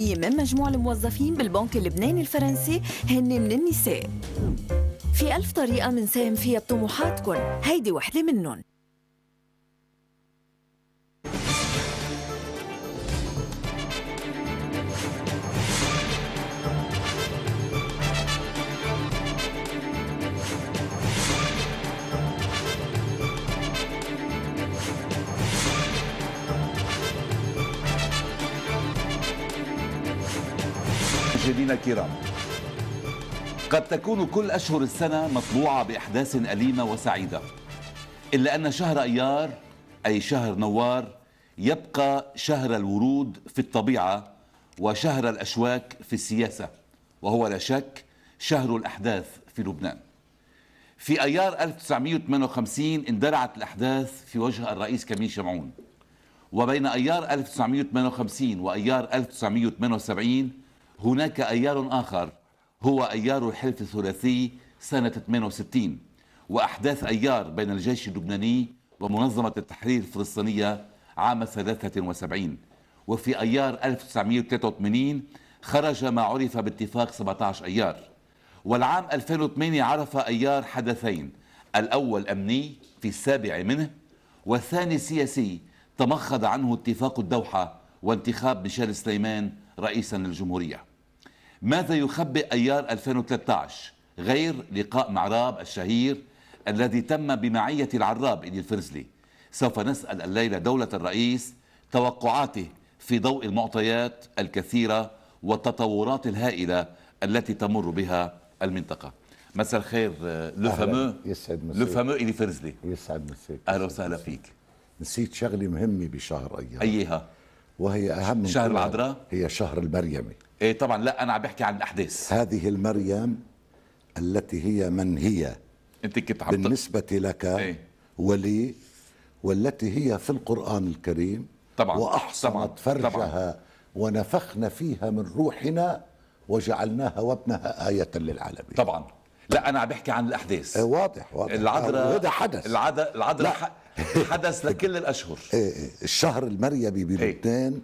من مجموع الموظفين بالبنك اللبناني الفرنسي هن من النساء في ألف طريقة منساهم فيها بطموحاتكن هيدي وحدة منن مشاهدينا الكرام قد تكون كل أشهر السنة مطبوعة بأحداث أليمة وسعيدة إلا أن شهر أيار أي شهر نوار يبقى شهر الورود في الطبيعة وشهر الأشواك في السياسة وهو لا شك شهر الأحداث في لبنان في أيار 1958 اندلعت الأحداث في وجه الرئيس كمين شمعون وبين أيار 1958 وأيار 1978 هناك أيار آخر هو أيار الحلف الثلاثي سنة 68 وأحداث أيار بين الجيش اللبناني ومنظمة التحرير الفلسطينية عام 73 وفي أيار 1983 خرج ما عرف باتفاق 17 أيار والعام 2008 عرف أيار حدثين الأول أمني في السابع منه والثاني سياسي تمخض عنه اتفاق الدوحة وانتخاب بشار سليمان رئيسا للجمهورية ماذا يخبئ أيار 2013 غير لقاء معراب الشهير الذي تم بمعية العراب إلي الفرزلي سوف نسأل الليلة دولة الرئيس توقعاته في ضوء المعطيات الكثيرة والتطورات الهائلة التي تمر بها المنطقة مساء الخير لو فامو يسعد مساك لو فامو إلي فرزلي يسعد مساك أهلا وسهلا فيك نسيت شغلة مهمة بشهر أيار أيها وهي اهم شهر العذراء هي شهر المريمي ايه طبعا لا انا عم بحكي عن الاحداث هذه المريم التي هي من هي انت كنت عم بالنسبه لك ايه؟ ولي والتي هي في القران الكريم طبعا واحصنت طبعا فرجها طبعا ونفخنا فيها من روحنا وجعلناها وابنها ايه للعالمين طبعا لا انا عم بحكي عن الاحداث ايه واضح واضح العذراء هذا حدث العذراء العذراء حدث لكل الاشهر ايه ايه الشهر المريمي إيه. بلبنان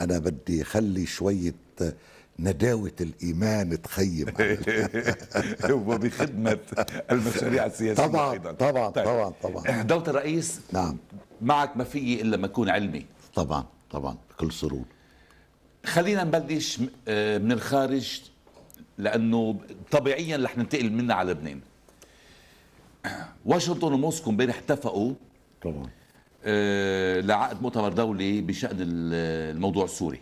انا بدي اخلي شويه آه، نداوة الإيمان تخيم وبخدمة المشاريع السياسية طبعا أيضا. طبعا طيب. طبعا طبعا دولة الرئيس نعم معك ما في إلا ما أكون علمي طبعا طبعا بكل سرور خلينا نبلش آه، من الخارج لأنه طبيعيا رح ننتقل منا على لبنان واشنطن وموسكو امبارح اتفقوا طبعا آه، لعقد مؤتمر دولي بشان الموضوع السوري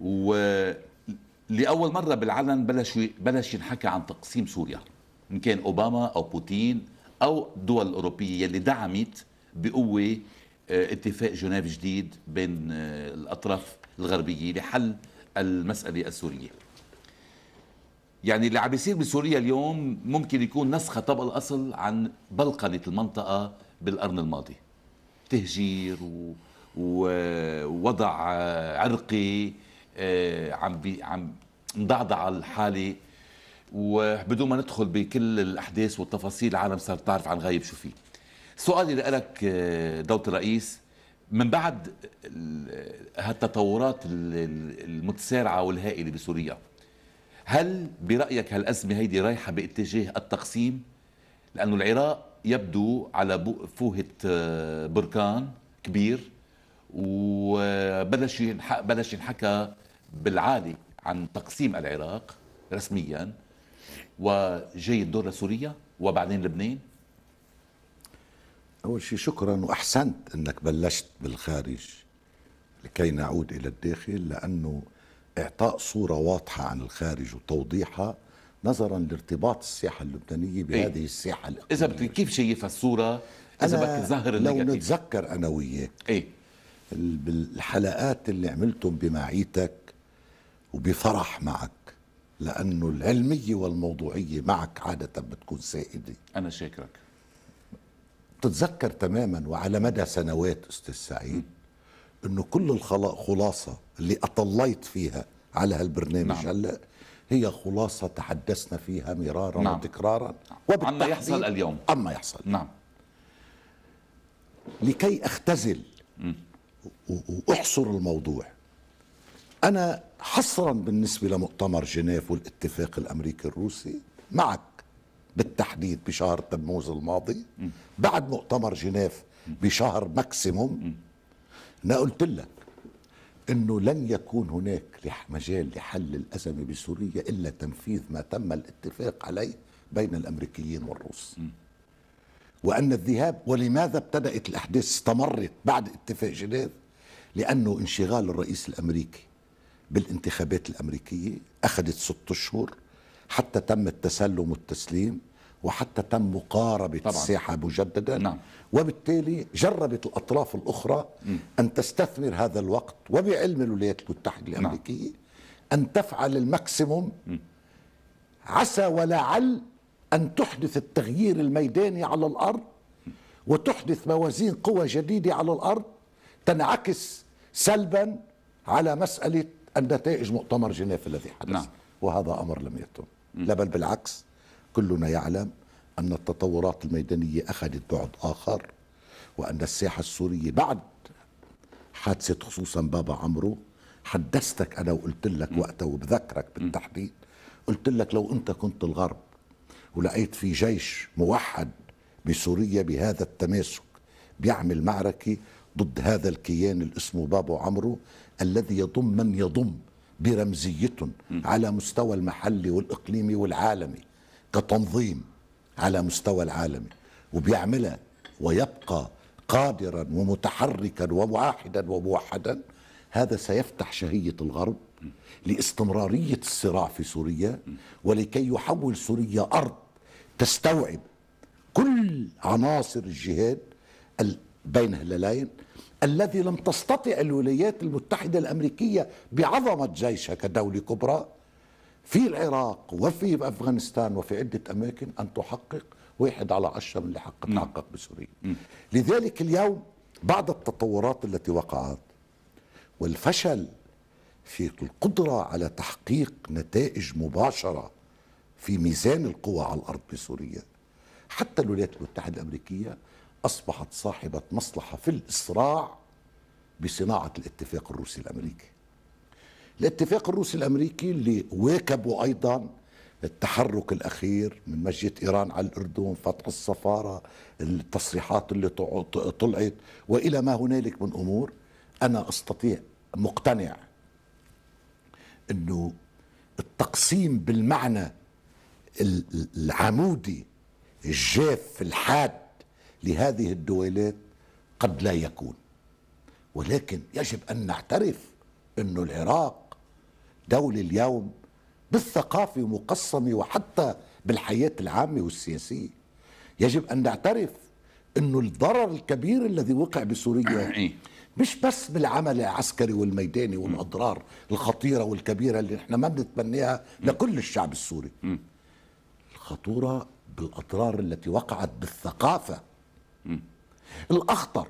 ولاول مره بالعلن بلش بلش ينحكى عن تقسيم سوريا ان كان اوباما او بوتين او الدول الاوروبيه اللي دعمت بقوه آه، اتفاق جنيف جديد بين آه، الاطراف الغربيه لحل المساله السوريه يعني اللي عم بيصير بسوريا اليوم ممكن يكون نسخه طبق الاصل عن بلقنه المنطقه بالقرن الماضي تهجير و... ووضع عرقي آه، عم بي عم نضعضع الحاله وبدون ما ندخل بكل الاحداث والتفاصيل العالم صار تعرف عن غايب شو فيه سؤالي لك آه، دوله الرئيس من بعد هالتطورات المتسارعه والهائله بسوريا هل برايك هالازمه هيدي رايحه باتجاه التقسيم لانه العراق يبدو على فوهة آه، بركان كبير وبلش بلش ينحكى بالعالي عن تقسيم العراق رسميا وجاي الدور لسوريا وبعدين لبنان أول شيء شكرا وأحسنت أنك بلشت بالخارج لكي نعود إلى الداخل لأنه إعطاء صورة واضحة عن الخارج وتوضيحها نظرا لارتباط الساحه اللبنانيه إيه. بهذه الساحه اذا كيف شايفها الصوره اذا بدك تظهر لو نتذكر انا وياك ايه بالحلقات اللي عملتهم بمعيتك وبفرح معك لانه العلميه والموضوعيه معك عاده بتكون سائده انا شاكرك بتتذكر تماما وعلى مدى سنوات استاذ سعيد انه كل الخلاصه اللي اطليت فيها على هالبرنامج نعم. هلا هي خلاصة تحدثنا فيها مرارا نعم. وتكرارا نعم. عما يحصل اليوم عما يحصل نعم لكي أختزل وأحصر الموضوع أنا حصرا بالنسبة لمؤتمر جنيف والاتفاق الأمريكي الروسي معك بالتحديد بشهر تموز الماضي بعد مؤتمر جنيف بشهر ماكسيموم أنا قلت لك انه لن يكون هناك مجال لحل الازمه بسوريا الا تنفيذ ما تم الاتفاق عليه بين الامريكيين والروس وان الذهاب ولماذا ابتدات الاحداث استمرت بعد اتفاق جنيف لانه انشغال الرئيس الامريكي بالانتخابات الامريكيه اخذت ست اشهر حتى تم التسلم والتسليم وحتى تم مقاربة طبعا. الساحة مجددا نعم. وبالتالي جربت الأطراف الأخرى م. أن تستثمر هذا الوقت وبعلم الولايات المتحدة الأمريكية نعم. أن تفعل الماكسيموم عسى ولعل أن تحدث التغيير الميداني على الأرض وتحدث موازين قوى جديدة على الأرض تنعكس سلبا على مسألة النتائج مؤتمر جنيف الذي حدث نعم. وهذا أمر لم يتم لا بل بالعكس كلنا يعلم أن التطورات الميدانية أخذت بعد آخر وأن الساحة السورية بعد حادثة خصوصا بابا عمرو حدثتك أنا وقلت لك وقتها وبذكرك بالتحديد قلت لك لو أنت كنت الغرب ولقيت في جيش موحد بسوريا بهذا التماسك بيعمل معركة ضد هذا الكيان اللي اسمه بابا عمرو الذي يضم من يضم برمزيتهم على مستوى المحلي والإقليمي والعالمي كتنظيم على مستوى العالم وبيعملها ويبقى قادرا ومتحركا وواحدا وموحدا هذا سيفتح شهية الغرب لاستمرارية الصراع في سوريا ولكي يحول سوريا أرض تستوعب كل عناصر الجهاد بين هلالين الذي لم تستطع الولايات المتحدة الأمريكية بعظمة جيشها كدولة كبرى في العراق وفي أفغانستان وفي عدة أماكن أن تحقق واحد على عشرة من اللي حق تحقق بسوريا لذلك اليوم بعد التطورات التي وقعت والفشل في القدرة على تحقيق نتائج مباشرة في ميزان القوى على الأرض بسوريا حتى الولايات المتحدة الأمريكية أصبحت صاحبة مصلحة في الإسراع بصناعة الاتفاق الروسي الأمريكي الاتفاق الروسي الامريكي اللي واكبوا ايضا التحرك الاخير من مسجد ايران على الاردن، فتح السفاره، التصريحات اللي طلعت والى ما هنالك من امور انا استطيع مقتنع انه التقسيم بالمعنى العمودي الجاف الحاد لهذه الدولات قد لا يكون ولكن يجب ان نعترف انه العراق دولي اليوم بالثقافة مقسمة وحتى بالحياة العامة والسياسية يجب أن نعترف أنه الضرر الكبير الذي وقع بسوريا إيه. مش بس بالعمل العسكري والميداني والأضرار الخطيرة والكبيرة اللي احنا ما بنتمنيها لكل الشعب السوري الخطورة بالأضرار التي وقعت بالثقافة الأخطر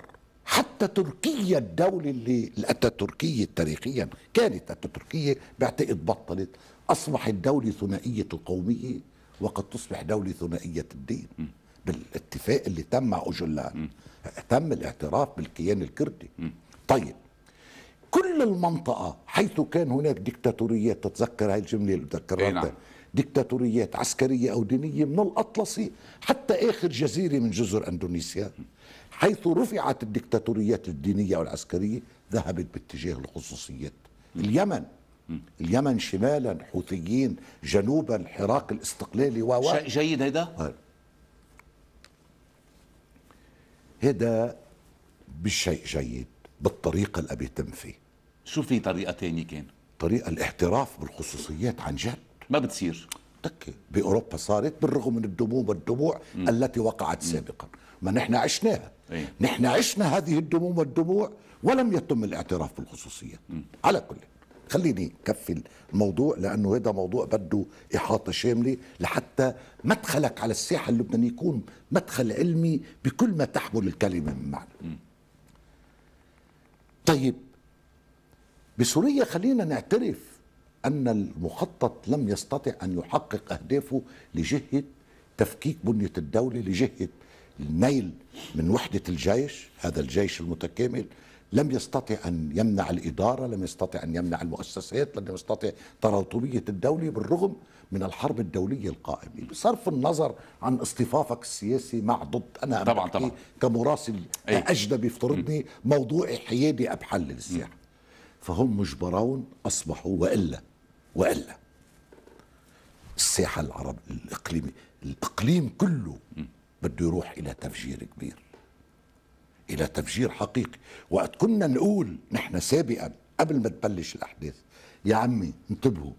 حتى تركيا الدولة اللي الأتاتوركية تاريخيا كانت أتاتوركية بعتقد بطلت أصبحت دولة ثنائية القومية وقد تصبح دولة ثنائية الدين بالاتفاق اللي تم مع أوجلان تم الاعتراف بالكيان الكردي طيب كل المنطقة حيث كان هناك ديكتاتوريات تتذكر هاي الجملة اللي بتذكرها نعم. ديكتاتوريات عسكرية أو دينية من الأطلسي حتى آخر جزيرة من جزر أندونيسيا م. حيث رفعت الدكتاتوريات الدينية والعسكرية ذهبت باتجاه الخصوصيات اليمن اليمن شمالا حوثيين جنوبا حراك الاستقلالي و جيد هيدا هيدا بالشيء جيد بالطريقة اللي بيتم فيه شو في طريقة تانية كان؟ طريقة الاحتراف بالخصوصيات عن جد ما بتصير تكي بأوروبا صارت بالرغم من الدموم والدموع التي وقعت سابقا ما نحن عشناها أيه؟ نحن عشنا هذه الدموم والدموع ولم يتم الاعتراف بالخصوصية م. على كل خليني كفي الموضوع لأنه هذا موضوع بده إحاطة شاملة لحتى مدخلك على الساحة اللبنانية يكون مدخل علمي بكل ما تحمل الكلمة من معنى م. طيب بسوريا خلينا نعترف أن المخطط لم يستطع أن يحقق أهدافه لجهة تفكيك بنية الدولة لجهة النيل من وحدة الجيش هذا الجيش المتكامل لم يستطع أن يمنع الإدارة لم يستطع أن يمنع المؤسسات لم يستطع تراطبية الدولة بالرغم من الحرب الدولية القائمة بصرف النظر عن اصطفافك السياسي مع ضد أنا طبعا طبعا كمراسل أي. أجنبي افترضني موضوعي حيادي أبحل للسياحة فهم مجبرون أصبحوا وإلا وإلا الساحة العرب الإقليمي الإقليم كله بده يروح إلى تفجير كبير إلى تفجير حقيقي وقت كنا نقول نحن سابقا قبل ما تبلش الأحداث يا عمي انتبهوا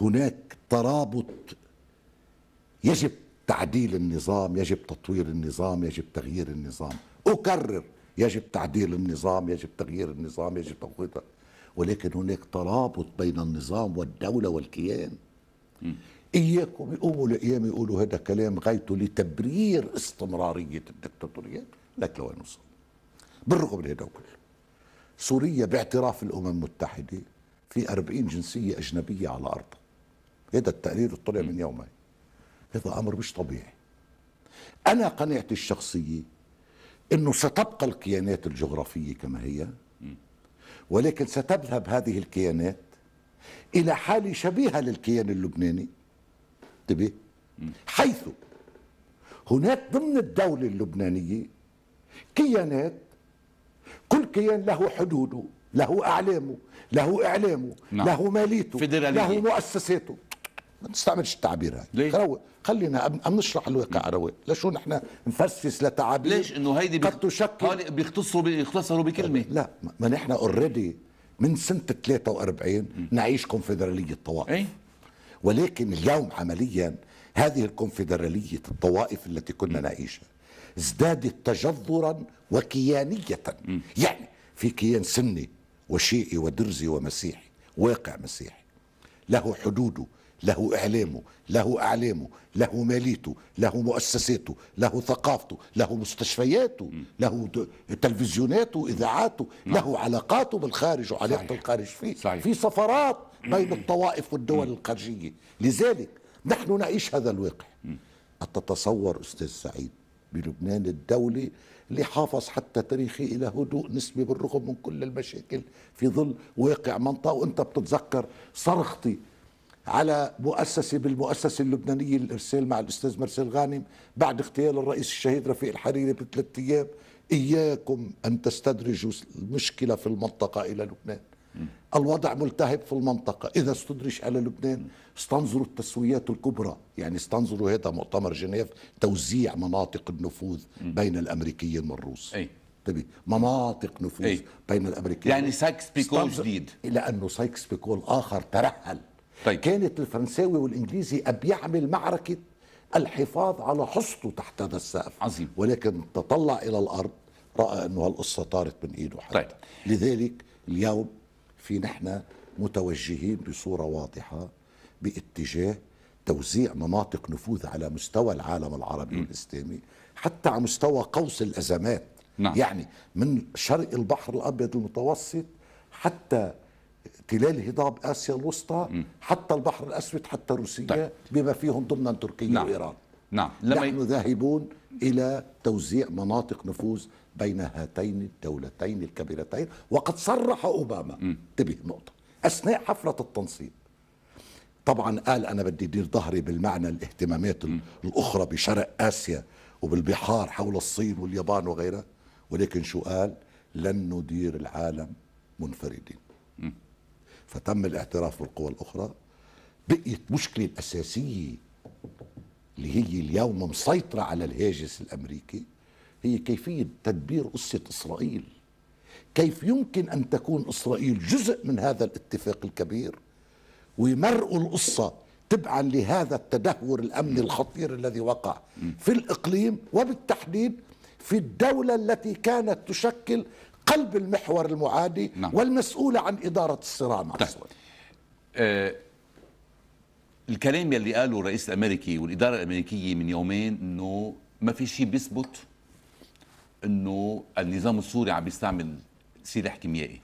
هناك ترابط يجب تعديل النظام يجب تطوير النظام يجب تغيير النظام أكرر يجب تعديل النظام يجب تغيير النظام يجب تقويته ولكن هناك ترابط بين النظام والدولة والكيان إياكم يقوموا لأيام يقولوا هذا كلام غايته لتبرير استمرارية الدكتاتوريات لك لوين وصل بالرغم من هذا كله سوريا باعتراف الأمم المتحدة في أربعين جنسية أجنبية على أرضها هذا التقرير اللي طلع من يومين هذا أمر مش طبيعي أنا قناعتي الشخصية أنه ستبقى الكيانات الجغرافية كما هي ولكن ستذهب هذه الكيانات إلى حالة شبيهة للكيان اللبناني به حيث هناك ضمن الدولة اللبنانية كيانات كل كيان له حدوده له أعلامه له إعلامه نعم. له ماليته له مؤسساته ما تستعملش التعبير هذا خلينا عم نشرح الواقع على نعم. رواق لشو نحن نفسس لتعابير ليش انه هيدي قد تشكل بيختصروا بيختصروا بكلمه لا ما نحن اوريدي من سنه 43 نعيش كونفدراليه طوائف إيه؟ ولكن اليوم عمليا هذه الكونفدرالية الطوائف التي كنا نعيشها ازدادت تجذرا وكيانية يعني في كيان سني وشيعي ودرزي ومسيحي واقع مسيحي له حدوده له إعلامه له أعلامه له ماليته له مؤسساته له ثقافته له مستشفياته له تلفزيوناته إذاعاته له علاقاته بالخارج وعلاقته بالخارج فيه صحيح. في سفارات بين الطوائف والدول الخارجية لذلك نحن نعيش هذا الواقع أتتصور أستاذ سعيد بلبنان الدولة اللي حافظ حتى تاريخي إلى هدوء نسبي بالرغم من كل المشاكل في ظل واقع منطقة وأنت بتتذكر صرختي على مؤسسة بالمؤسسة اللبنانية للإرسال مع الأستاذ مرسل غانم بعد اغتيال الرئيس الشهيد رفيق الحريري بثلاث أيام إياكم أن تستدرجوا المشكلة في المنطقة إلى لبنان الوضع ملتهب في المنطقة إذا استدرش على لبنان استنظروا التسويات الكبرى يعني استنظروا هذا مؤتمر جنيف توزيع مناطق النفوذ بين الأمريكيين والروس أي. طبي. مناطق نفوذ أي. بين الأمريكيين يعني سايكس بيكول جديد لأنه سايكس بيكول آخر ترحل طيب. كانت الفرنساوي والإنجليزي أب يعمل معركة الحفاظ على حصته تحت هذا السقف عظيم ولكن تطلع إلى الأرض رأى أنه هالقصة طارت من إيده حتى طيب. لذلك اليوم في نحن متوجهين بصورة واضحة باتجاه توزيع مناطق نفوذ على مستوى العالم العربي م. والإسلامي حتى على مستوى قوس الأزمات نعم. يعني من شرق البحر الأبيض المتوسط حتى تلال هضاب آسيا الوسطى م. حتى البحر الأسود حتى روسيا طيب. بما فيهم ضمن تركيا نعم. وإيران نعم لما نحن ذاهبون إلى توزيع مناطق نفوذ بين هاتين الدولتين الكبيرتين وقد صرح أوباما انتبه نقطة أثناء حفلة التنصيب طبعا قال أنا بدي أدير ظهري بالمعنى الاهتمامات م. الأخرى بشرق آسيا وبالبحار حول الصين واليابان وغيرها ولكن شو قال لن ندير العالم منفردين م. فتم الاعتراف بالقوى الأخرى بقيت مشكلة الأساسية اللي هي اليوم مسيطرة على الهاجس الأمريكي هي كيفية تدبير قصة إسرائيل كيف يمكن أن تكون إسرائيل جزء من هذا الاتفاق الكبير ويمرقوا القصة تبعا لهذا التدهور الأمني الخطير الذي وقع في الإقليم وبالتحديد في الدولة التي كانت تشكل قلب المحور المعادي نعم. والمسؤولة عن إدارة الصراع مع طيب. آه الكلام يلي قاله الرئيس الأمريكي والإدارة الأمريكية من يومين أنه ما في شيء بيثبت انه النظام السوري عم بيستعمل سلاح كيميائي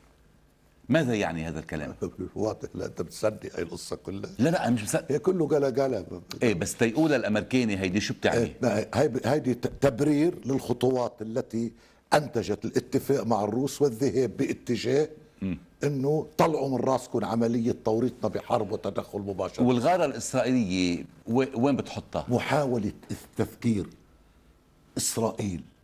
ماذا يعني هذا الكلام؟ واضح لا انت بتصدق هي القصه كلها لا لا انا مش مصدق هي كله قال قال ايه بس تيقول الامريكاني هيدي شو بتعني؟ إيه هيدي تبرير للخطوات التي انتجت الاتفاق مع الروس والذهاب باتجاه انه طلعوا من راسكم عمليه توريطنا بحرب وتدخل مباشر والغاره الاسرائيليه وين بتحطها؟ محاوله تفكير اسرائيل